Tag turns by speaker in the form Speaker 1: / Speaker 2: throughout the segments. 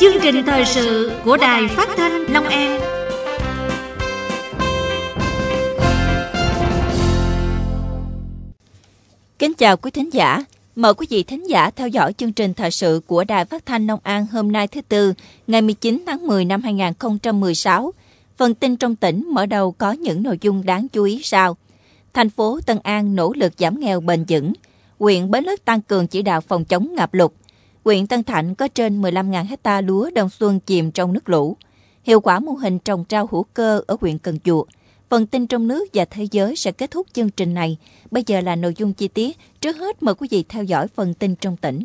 Speaker 1: chương trình thời sự của đài phát thanh long an kính chào quý thính giả mời quý vị thính giả theo dõi chương trình thời sự của đài phát thanh long an hôm nay thứ tư ngày 19 tháng 10 năm 2016 phần tin trong tỉnh mở đầu có những nội dung đáng chú ý sau thành phố Tân An nỗ lực giảm nghèo bền vững huyện Bến Lức tăng cường chỉ đạo phòng chống ngập lụt huyện Tân Thạnh có trên 15.000 hecta lúa đông xuân chìm trong nước lũ. Hiệu quả mô hình trồng rau hữu cơ ở huyện Cần Duộc. Phần tin trong nước và thế giới sẽ kết thúc chương trình này. Bây giờ là nội dung chi tiết. Trước hết mời quý vị theo dõi phần tin trong tỉnh.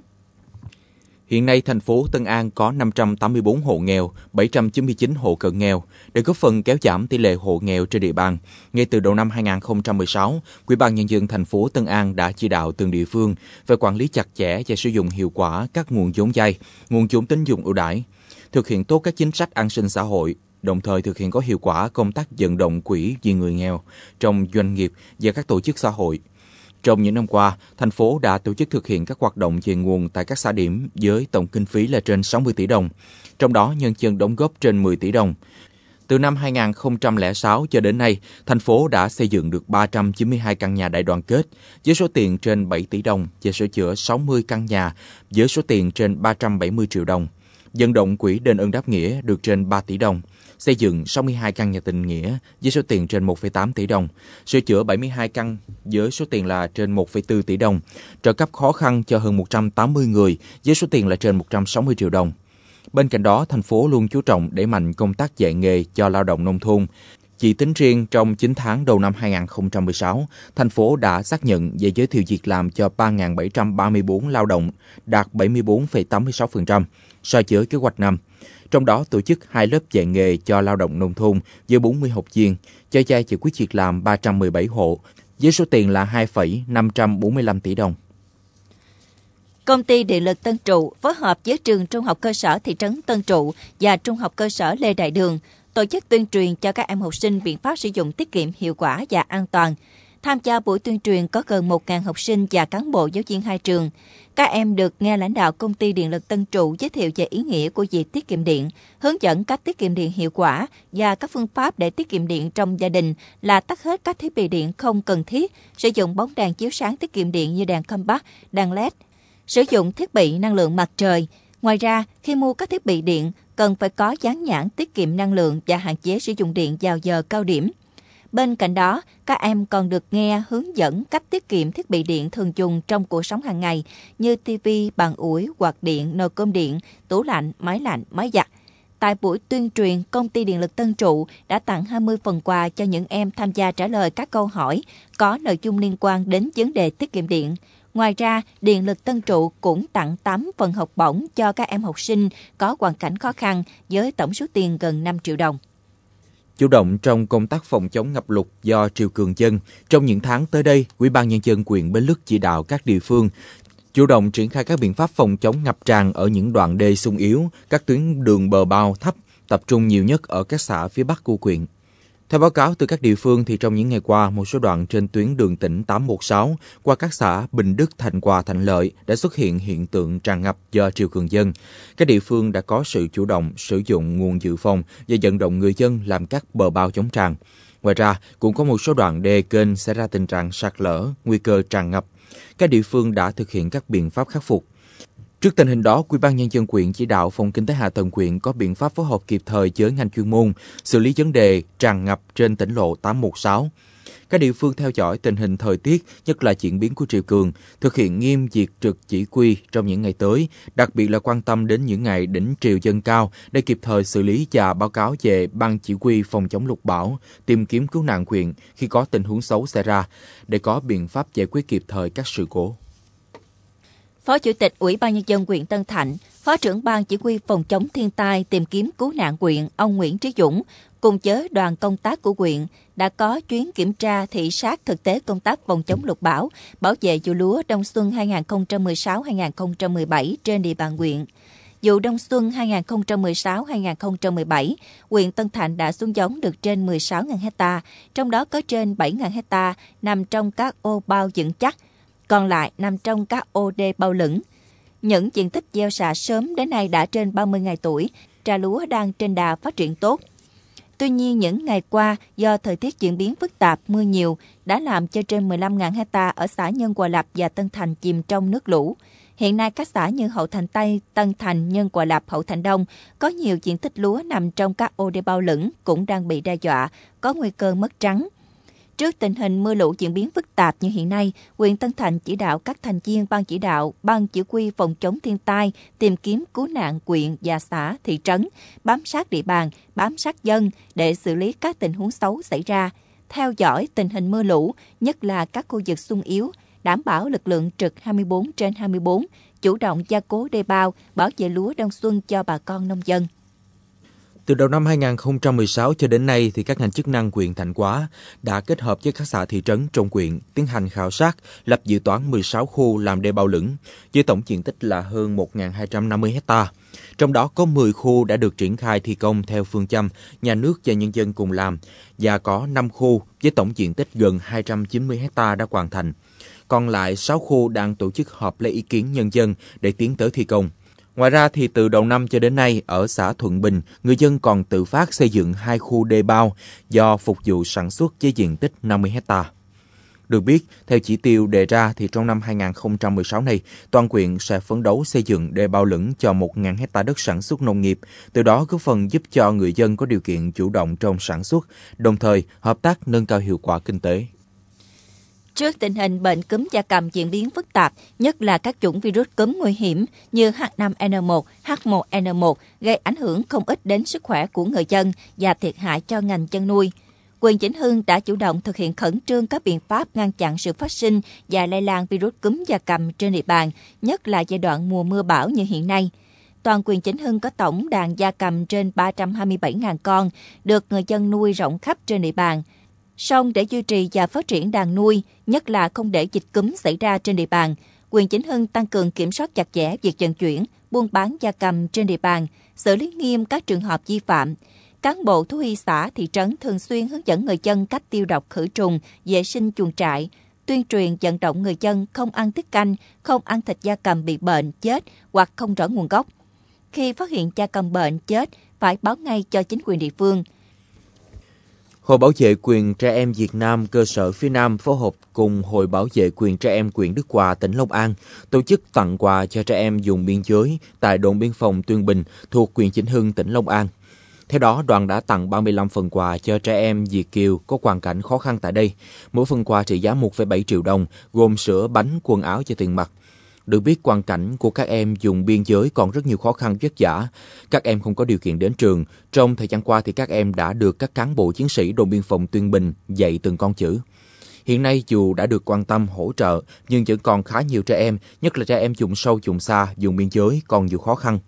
Speaker 2: Hiện nay, thành phố Tân An có 584 hộ nghèo, 799 hộ cận nghèo. Để góp phần kéo giảm tỷ lệ hộ nghèo trên địa bàn, ngay từ đầu năm 2016, Quỹ ban Nhân dân thành phố Tân An đã chỉ đạo từng địa phương về quản lý chặt chẽ và sử dụng hiệu quả các nguồn vốn vay, nguồn vốn tín dụng ưu đãi, thực hiện tốt các chính sách an sinh xã hội, đồng thời thực hiện có hiệu quả công tác vận động quỹ vì người nghèo trong doanh nghiệp và các tổ chức xã hội – trong những năm qua, thành phố đã tổ chức thực hiện các hoạt động về nguồn tại các xã điểm với tổng kinh phí là trên 60 tỷ đồng, trong đó nhân dân đóng góp trên 10 tỷ đồng. Từ năm 2006 cho đến nay, thành phố đã xây dựng được 392 căn nhà đại đoàn kết với số tiền trên 7 tỷ đồng và sửa chữa 60 căn nhà với số tiền trên 370 triệu đồng. Dân động quỹ đền ơn đáp nghĩa được trên 3 tỷ đồng xây dựng 62 căn nhà tình nghĩa với số tiền trên 1,8 tỷ đồng, sửa chữa 72 căn với số tiền là trên 1,4 tỷ đồng, trợ cấp khó khăn cho hơn 180 người với số tiền là trên 160 triệu đồng. Bên cạnh đó, thành phố luôn chú trọng đẩy mạnh công tác dạy nghề cho lao động nông thôn. Chỉ tính riêng trong 9 tháng đầu năm 2016, thành phố đã xác nhận và giới thiệu việc làm cho 3.734 lao động, đạt 74,86%, so với kế hoạch năm trong đó tổ chức hai lớp dạy nghề cho lao động nông thôn với 40 học viên, cho giai giải quyết việc làm 317 hộ, với số tiền là 2,545 tỷ đồng.
Speaker 1: Công ty Điện lực Tân Trụ phối hợp với trường Trung học cơ sở thị trấn Tân Trụ và Trung học cơ sở Lê Đại Đường tổ chức tuyên truyền cho các em học sinh biện pháp sử dụng tiết kiệm hiệu quả và an toàn – Tham gia buổi tuyên truyền có gần 1.000 học sinh và cán bộ giáo viên hai trường. Các em được nghe lãnh đạo công ty Điện lực Tân Trụ giới thiệu về ý nghĩa của việc tiết kiệm điện, hướng dẫn cách tiết kiệm điện hiệu quả và các phương pháp để tiết kiệm điện trong gia đình là tắt hết các thiết bị điện không cần thiết, sử dụng bóng đèn chiếu sáng tiết kiệm điện như đèn compact, đèn LED, sử dụng thiết bị năng lượng mặt trời. Ngoài ra, khi mua các thiết bị điện, cần phải có dán nhãn tiết kiệm năng lượng và hạn chế sử dụng điện vào giờ cao điểm – Bên cạnh đó, các em còn được nghe hướng dẫn cách tiết kiệm thiết bị điện thường dùng trong cuộc sống hàng ngày như TV, bàn ủi, quạt điện, nồi cơm điện, tủ lạnh, máy lạnh, máy giặt. Tại buổi tuyên truyền, công ty Điện lực Tân Trụ đã tặng 20 phần quà cho những em tham gia trả lời các câu hỏi có nội dung liên quan đến vấn đề tiết kiệm điện. Ngoài ra, Điện lực Tân Trụ cũng tặng 8 phần học bổng cho các em học sinh có hoàn cảnh khó khăn với tổng số tiền gần 5 triệu đồng.
Speaker 2: Chủ động trong công tác phòng chống ngập lụt do triều cường dân, trong những tháng tới đây, Ủy ban nhân dân huyện Bến Lức chỉ đạo các địa phương chủ động triển khai các biện pháp phòng chống ngập tràn ở những đoạn đê sung yếu, các tuyến đường bờ bao thấp, tập trung nhiều nhất ở các xã phía bắc của huyện. Theo báo cáo từ các địa phương, thì trong những ngày qua, một số đoạn trên tuyến đường tỉnh 816 qua các xã Bình Đức, Thành Hòa, Thành Lợi đã xuất hiện hiện tượng tràn ngập do triều cường dân. Các địa phương đã có sự chủ động sử dụng nguồn dự phòng và vận động người dân làm các bờ bao chống tràn. Ngoài ra, cũng có một số đoạn đê kênh xảy ra tình trạng sạt lở, nguy cơ tràn ngập. Các địa phương đã thực hiện các biện pháp khắc phục Trước tình hình đó, quỹ ban nhân dân quyện chỉ đạo phòng kinh tế hạ tầng quyện có biện pháp phối hợp kịp thời với ngành chuyên môn, xử lý vấn đề tràn ngập trên tỉnh lộ 816. Các địa phương theo dõi tình hình thời tiết, nhất là diễn biến của triều cường, thực hiện nghiêm việc trực chỉ quy trong những ngày tới, đặc biệt là quan tâm đến những ngày đỉnh triều dân cao để kịp thời xử lý và báo cáo về ban chỉ huy phòng chống lục bão, tìm kiếm cứu nạn quyện khi có tình huống xấu xảy ra để có biện pháp giải quyết kịp thời các sự cố.
Speaker 1: Phó Chủ tịch Ủy ban Nhân dân huyện Tân Thạnh, Phó trưởng Ban Chỉ huy Phòng chống thiên tai tìm kiếm cứu nạn huyện, ông Nguyễn Trí Dũng, cùng với đoàn công tác của huyện đã có chuyến kiểm tra thị sát thực tế công tác phòng chống lụt bão, bảo vệ vụ lúa đông xuân 2016-2017 trên địa bàn huyện. Vụ đông xuân 2016-2017, huyện Tân Thạnh đã xuống giống được trên 16.000 hecta, trong đó có trên 7.000 hecta nằm trong các ô bao dựng chắc – còn lại nằm trong các ô đê bao lửng. Những diện tích gieo xạ sớm đến nay đã trên 30 ngày tuổi, trà lúa đang trên đà phát triển tốt. Tuy nhiên, những ngày qua, do thời tiết diễn biến phức tạp, mưa nhiều, đã làm cho trên 15.000 hecta ở xã Nhân Hòa Lập và Tân Thành chìm trong nước lũ. Hiện nay, các xã như Hậu Thành Tây, Tân Thành, Nhân Hòa Lập, Hậu Thành Đông có nhiều diện tích lúa nằm trong các ô đê bao lửng cũng đang bị đe dọa, có nguy cơ mất trắng. Trước tình hình mưa lũ diễn biến phức tạp như hiện nay, huyện Tân Thành chỉ đạo các thành viên ban chỉ đạo, ban chỉ huy phòng chống thiên tai, tìm kiếm cứu nạn quyện và xã, thị trấn, bám sát địa bàn, bám sát dân để xử lý các tình huống xấu xảy ra, theo dõi tình hình mưa lũ, nhất là các khu vực sung yếu, đảm bảo lực lượng trực 24 trên 24, chủ động gia cố đê bao, bảo vệ lúa đông xuân cho bà con nông dân.
Speaker 2: Từ đầu năm 2016 cho đến nay thì các ngành chức năng huyện Thành Quá đã kết hợp với các xã thị trấn trong quyện tiến hành khảo sát, lập dự toán 16 khu làm đê bao lửng với tổng diện tích là hơn 1.250 hecta. Trong đó có 10 khu đã được triển khai thi công theo phương châm nhà nước và nhân dân cùng làm và có 5 khu với tổng diện tích gần 290 hecta đã hoàn thành. Còn lại 6 khu đang tổ chức họp lấy ý kiến nhân dân để tiến tới thi công. Ngoài ra thì từ đầu năm cho đến nay ở xã Thuận Bình, người dân còn tự phát xây dựng hai khu đê bao do phục vụ sản xuất với diện tích 50 hecta Được biết, theo chỉ tiêu đề ra thì trong năm 2016 này, toàn quyện sẽ phấn đấu xây dựng đê bao lửng cho 1.000 hecta đất sản xuất nông nghiệp, từ đó góp phần giúp cho người dân có điều kiện chủ động trong sản xuất, đồng thời hợp tác nâng cao hiệu quả kinh tế.
Speaker 1: Trước tình hình bệnh cúm da cầm diễn biến phức tạp, nhất là các chủng virus cúm nguy hiểm như H5N1, H1N1 gây ảnh hưởng không ít đến sức khỏe của người dân và thiệt hại cho ngành chăn nuôi. Quyền Chỉnh Hưng đã chủ động thực hiện khẩn trương các biện pháp ngăn chặn sự phát sinh và lây lan virus cúm da cầm trên địa bàn, nhất là giai đoạn mùa mưa bão như hiện nay toàn quyền chính hưng có tổng đàn gia cầm trên 327.000 con, được người dân nuôi rộng khắp trên địa bàn. Song để duy trì và phát triển đàn nuôi, nhất là không để dịch cúm xảy ra trên địa bàn, quyền chính hưng tăng cường kiểm soát chặt chẽ việc vận chuyển, buôn bán gia cầm trên địa bàn, xử lý nghiêm các trường hợp vi phạm. Cán bộ thú y xã, thị trấn thường xuyên hướng dẫn người dân cách tiêu độc khử trùng, vệ sinh chuồng trại, tuyên truyền vận động người dân không ăn thức canh, không ăn thịt gia cầm bị bệnh, chết hoặc không rõ nguồn gốc. Khi phát hiện gia cầm bệnh, chết, phải báo ngay cho chính quyền địa phương –
Speaker 2: Hội Bảo vệ quyền trẻ em Việt Nam cơ sở phía Nam phối hợp cùng Hội Bảo vệ quyền trẻ em quyện Đức Hòa, tỉnh Long An tổ chức tặng quà cho trẻ em dùng biên giới tại đồn biên phòng Tuyên Bình thuộc quyền Chỉnh Hưng, tỉnh Long An. Theo đó, đoàn đã tặng 35 phần quà cho trẻ em Việt Kiều có hoàn cảnh khó khăn tại đây. Mỗi phần quà trị giá 1,7 triệu đồng, gồm sữa, bánh, quần áo cho tiền mặt – được biết hoàn cảnh của các em dùng biên giới còn rất nhiều khó khăn vất vả. Các em không có điều kiện đến trường. Trong thời gian qua thì các em đã được các cán bộ chiến sĩ đồn biên phòng Tuyên Bình dạy từng con chữ. Hiện nay dù đã được quan tâm hỗ trợ nhưng vẫn còn khá nhiều trẻ em, nhất là trẻ em dùng sâu, dùng xa, dùng biên giới còn nhiều khó khăn.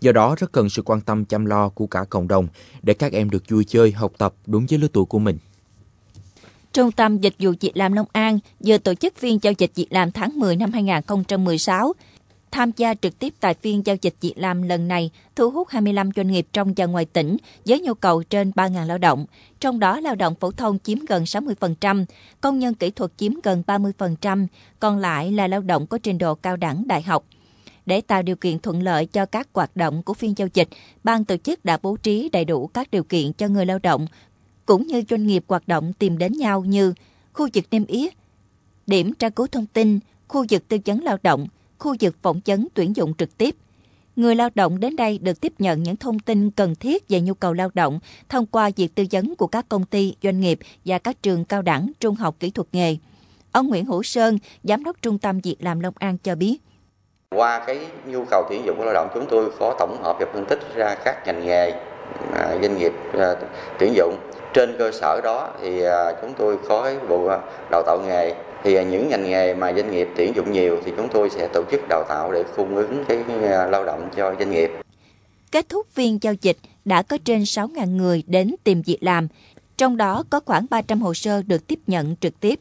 Speaker 2: Do đó rất cần sự quan tâm chăm lo của cả cộng đồng để các em được vui chơi, học tập đúng với lứa tuổi của mình.
Speaker 1: Trung tâm Dịch vụ Việc làm Long An vừa tổ chức phiên giao dịch việc làm tháng 10 năm 2016. Tham gia trực tiếp tại phiên giao dịch việc làm lần này thu hút 25 doanh nghiệp trong và ngoài tỉnh với nhu cầu trên 3.000 lao động, trong đó lao động phổ thông chiếm gần 60%, công nhân kỹ thuật chiếm gần 30%, còn lại là lao động có trình độ cao đẳng đại học để tạo điều kiện thuận lợi cho các hoạt động của phiên giao dịch, ban tổ chức đã bố trí đầy đủ các điều kiện cho người lao động cũng như doanh nghiệp hoạt động tìm đến nhau như khu vực niêm yết, điểm tra cứu thông tin, khu vực tư vấn lao động, khu vực phỏng vấn tuyển dụng trực tiếp. Người lao động đến đây được tiếp nhận những thông tin cần thiết về nhu cầu lao động thông qua việc tư vấn của các công ty, doanh nghiệp và các trường cao đẳng, trung học kỹ thuật nghề. Ông Nguyễn Hữu Sơn, Giám đốc Trung tâm Việc làm Long An cho biết.
Speaker 2: Qua cái nhu cầu tuyển dụng của lao động, chúng tôi có tổng hợp và phân tích ra các ngành nghề doanh nghiệp à, tuyển dụng trên cơ sở đó thì à, chúng tôi có cái vụ à, đào tạo nghề thì à, những ngành nghề mà doanh nghiệp tuyển dụng nhiều thì chúng tôi sẽ tổ chức đào tạo để cung ứng cái lao động cho doanh nghiệp.
Speaker 1: Kết thúc phiên giao dịch đã có trên 6.000 người đến tìm việc làm, trong đó có khoảng 300 hồ sơ được tiếp nhận trực tiếp.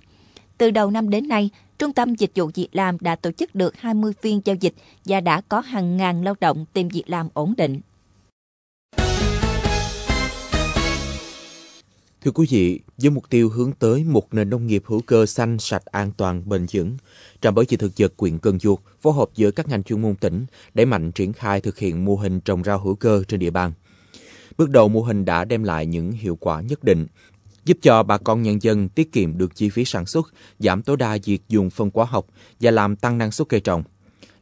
Speaker 1: Từ đầu năm đến nay, Trung tâm Dịch vụ Việc làm đã tổ chức được 20 phiên giao dịch và đã có hàng ngàn lao động tìm việc làm ổn định.
Speaker 2: Thưa quý vị, với mục tiêu hướng tới một nền nông nghiệp hữu cơ xanh, sạch, an toàn, bền vững, Trạm Bảo vệ Thực vật quyện Cần Duộc phối hợp giữa các ngành chuyên môn tỉnh để mạnh triển khai thực hiện mô hình trồng rau hữu cơ trên địa bàn. Bước đầu mô hình đã đem lại những hiệu quả nhất định, giúp cho bà con nhân dân tiết kiệm được chi phí sản xuất, giảm tối đa việc dùng phân hóa học và làm tăng năng suất cây trồng.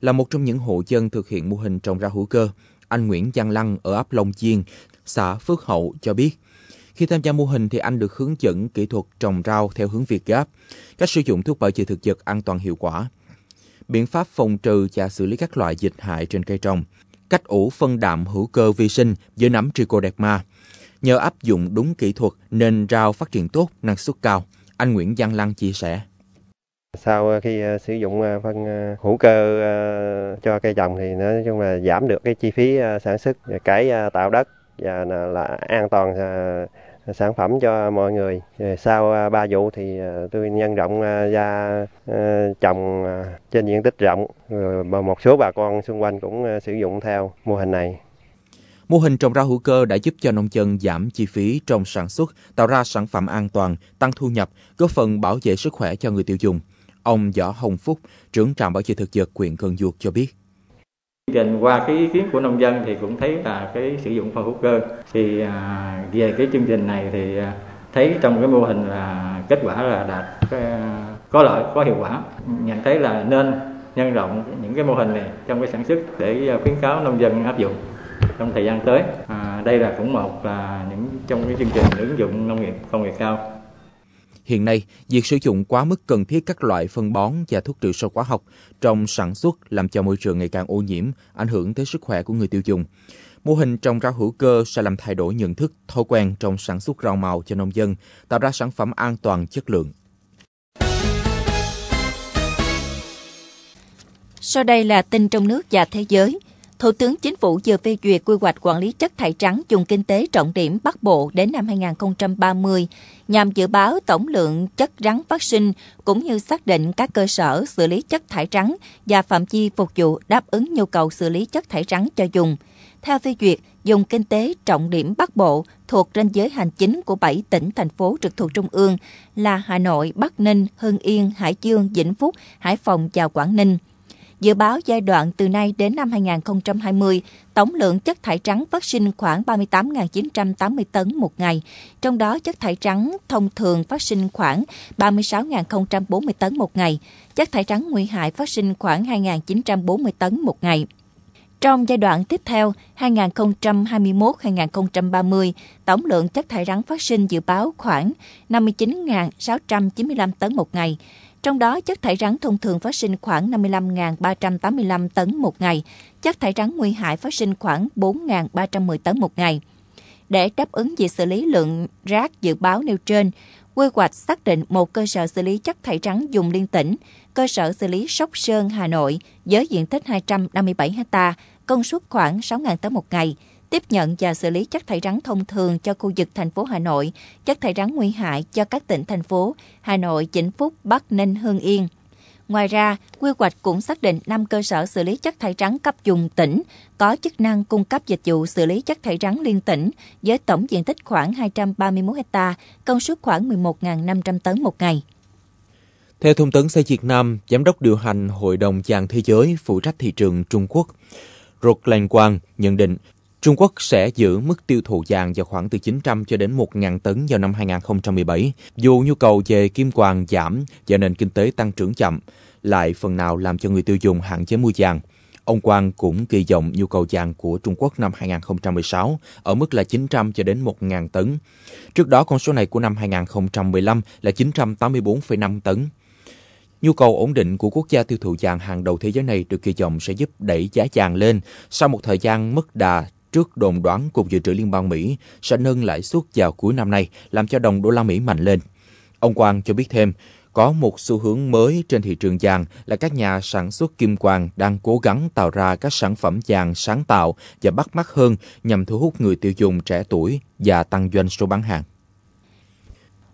Speaker 2: Là một trong những hộ dân thực hiện mô hình trồng rau hữu cơ, anh Nguyễn Giang Lăng ở ấp Long Chiên, xã Phước Hậu cho biết – khi tham gia mô hình thì anh được hướng dẫn kỹ thuật trồng rau theo hướng Việt Gáp, cách sử dụng thuốc bảo vệ thực vật an toàn hiệu quả, biện pháp phòng trừ và xử lý các loại dịch hại trên cây trồng, cách ủ phân đạm hữu cơ vi sinh với nấm trichoderma. Nhờ áp dụng đúng kỹ thuật nên rau phát triển tốt, năng suất cao, anh Nguyễn Giang Lăng chia sẻ. Sau ờ, khi ờ, sử dụng ờ, phân hữu cơ cho cây trồng thì nói chung là giảm được cái chi phí sản xuất, cái tạo đất và là, an toàn à, sản phẩm cho mọi người. Sau 3 à, vụ thì à, tôi nhân rộng ra trồng trên diện tích rộng, rồi một số bà con xung quanh cũng sử dụng theo mô hình này. Mô hình trồng rau hữu cơ đã giúp cho nông dân giảm chi phí trong sản xuất, tạo ra sản phẩm an toàn, tăng thu nhập, góp phần bảo vệ sức khỏe cho người tiêu dùng. Ông Võ Hồng Phúc, trưởng trạm bảo vệ thực vật huyện Cần Duộc cho biết. Dành qua cái ý kiến của nông dân thì cũng thấy là cái sử dụng phân hữu cơ thì à, về cái chương trình này thì à, thấy trong cái mô hình là kết quả là đạt à, có lợi có hiệu quả nhận thấy là nên nhân rộng những cái mô hình này trong cái sản xuất để khuyến cáo nông dân áp dụng trong thời gian tới à, đây là cũng một là những trong cái chương trình ứng dụng nông nghiệp công nghệ cao Hiện nay, việc sử dụng quá mức cần thiết các loại phân bón và thuốc trừ sâu hóa học trong sản xuất làm cho môi trường ngày càng ô nhiễm, ảnh hưởng tới sức khỏe của người tiêu dùng. Mô hình trồng rau hữu cơ sẽ làm thay đổi nhận thức, thói quen trong sản xuất rau màu cho nông dân, tạo ra sản phẩm an toàn chất lượng.
Speaker 1: Sau đây là tin trong nước và thế giới – Thủ tướng Chính phủ vừa phê duyệt quy hoạch quản lý chất thải rắn dùng kinh tế trọng điểm Bắc Bộ đến năm 2030 nhằm dự báo tổng lượng chất rắn phát sinh cũng như xác định các cơ sở xử lý chất thải rắn và phạm vi phục vụ đáp ứng nhu cầu xử lý chất thải rắn cho dùng. Theo phê duyệt, dùng kinh tế trọng điểm Bắc Bộ thuộc ranh giới hành chính của 7 tỉnh, thành phố trực thuộc Trung ương là Hà Nội, Bắc Ninh, Hưng Yên, Hải Dương, Vĩnh Phúc, Hải Phòng và Quảng Ninh – Dự báo giai đoạn từ nay đến năm 2020, tổng lượng chất thải trắng phát sinh khoảng 38.980 tấn một ngày, trong đó chất thải trắng thông thường phát sinh khoảng 36.040 tấn một ngày, chất thải trắng nguy hại phát sinh khoảng 2.940 tấn một ngày. Trong giai đoạn tiếp theo 2021-2030, tổng lượng chất thải rắn phát sinh dự báo khoảng 59.695 tấn một ngày, trong đó, chất thải rắn thông thường phát sinh khoảng 55.385 tấn một ngày, chất thải rắn nguy hại phát sinh khoảng 4.310 tấn một ngày. Để đáp ứng việc xử lý lượng rác dự báo nêu trên, quy hoạch xác định một cơ sở xử lý chất thải rắn dùng liên tỉnh, cơ sở xử lý Sóc Sơn, Hà Nội, với diện tích 257 ha, công suất khoảng 6.000 tấn một ngày – tiếp nhận và xử lý chất thải rắn thông thường cho khu vực thành phố Hà Nội, chất thải rắn nguy hại cho các tỉnh thành phố Hà Nội, Vĩnh Phúc, Bắc Ninh, hương Yên. Ngoài ra, quy hoạch cũng xác định 5 cơ sở xử lý chất thải rắn cấp dùng tỉnh có chức năng cung cấp dịch vụ xử lý chất thải rắn liên tỉnh với tổng diện tích khoảng 231 ha, công suất khoảng 11.500 tấn một ngày.
Speaker 2: Theo thông tấn xây Việt Nam, Giám đốc điều hành Hội đồng Chàng Thế giới phụ trách thị trường Trung Quốc, Rột Lan Quang nhận định Trung Quốc sẽ giữ mức tiêu thụ vàng vào khoảng từ 900 cho đến 1.000 tấn vào năm 2017, dù nhu cầu về kim quàng giảm và nền kinh tế tăng trưởng chậm, lại phần nào làm cho người tiêu dùng hạn chế mua vàng. Ông Quang cũng kỳ vọng nhu cầu vàng của Trung Quốc năm 2016 ở mức là 900 cho đến 1.000 tấn. Trước đó, con số này của năm 2015 là 984,5 tấn. Nhu cầu ổn định của quốc gia tiêu thụ vàng hàng đầu thế giới này được kỳ vọng sẽ giúp đẩy giá vàng lên sau một thời gian mất đà trước đồn đoán Cục Dự trữ Liên bang Mỹ sẽ nâng lãi suất vào cuối năm nay, làm cho đồng đô la Mỹ mạnh lên. Ông Quang cho biết thêm, có một xu hướng mới trên thị trường vàng là các nhà sản xuất kim quang đang cố gắng tạo ra các sản phẩm vàng sáng tạo và bắt mắt hơn nhằm thu hút người tiêu dùng trẻ tuổi và tăng
Speaker 1: doanh số bán hàng.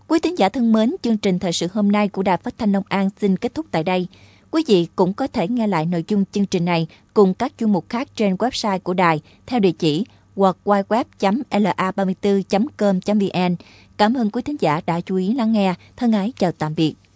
Speaker 1: Quý thính giả thân mến, chương trình thời sự hôm nay của Đài Phát thanh Long An xin kết thúc tại đây. Quý vị cũng có thể nghe lại nội dung chương trình này cùng các chuyên mục khác trên website của đài theo địa chỉ www.la34.com.vn. Cảm ơn quý thính giả đã chú ý lắng nghe. Thân ái chào tạm biệt.